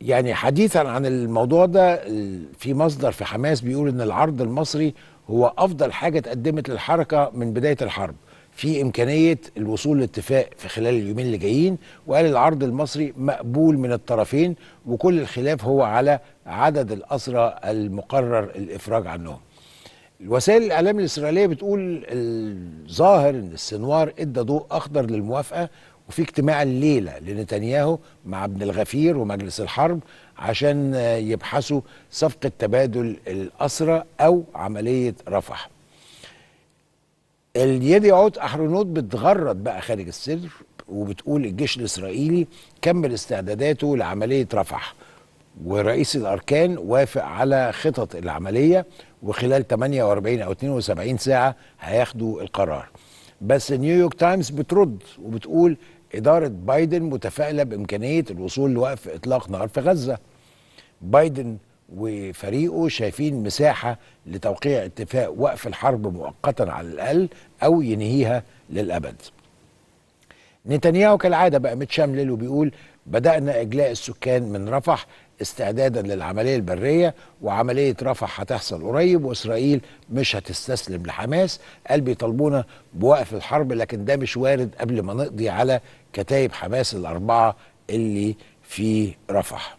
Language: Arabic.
يعني حديثا عن الموضوع ده في مصدر في حماس بيقول ان العرض المصري هو افضل حاجه اتقدمت للحركه من بدايه الحرب في امكانيه الوصول لاتفاق في خلال اليومين اللي جايين وقال العرض المصري مقبول من الطرفين وكل الخلاف هو على عدد الاسرى المقرر الافراج عنهم وسائل الاعلام الاسرائيليه بتقول الظاهر ان السنوار ادى ضوء اخضر للموافقه وفي اجتماع الليله لنتنياهو مع ابن الغفير ومجلس الحرب عشان يبحثوا صفقه تبادل الاسرى او عمليه رفح. اليدي عود احرنوت بتغرد بقى خارج السر وبتقول الجيش الاسرائيلي كمل استعداداته لعمليه رفح ورئيس الاركان وافق على خطط العمليه وخلال 48 او 72 ساعه هياخدوا القرار بس نيويورك تايمز بترد وبتقول إدارة بايدن متفائلة بإمكانية الوصول لوقف إطلاق نار في غزة بايدن وفريقه شايفين مساحة لتوقيع اتفاق وقف الحرب مؤقتا على الأقل أو ينهيها للأبد نتنياهو كالعادة بقى متشملل وبيقول بدأنا إجلاء السكان من رفح استعدادا للعملية البرية وعملية رفح هتحصل قريب وإسرائيل مش هتستسلم لحماس قال بيطالبونا بوقف الحرب لكن ده مش وارد قبل ما نقضي على كتايب حماس الأربعة اللي في رفح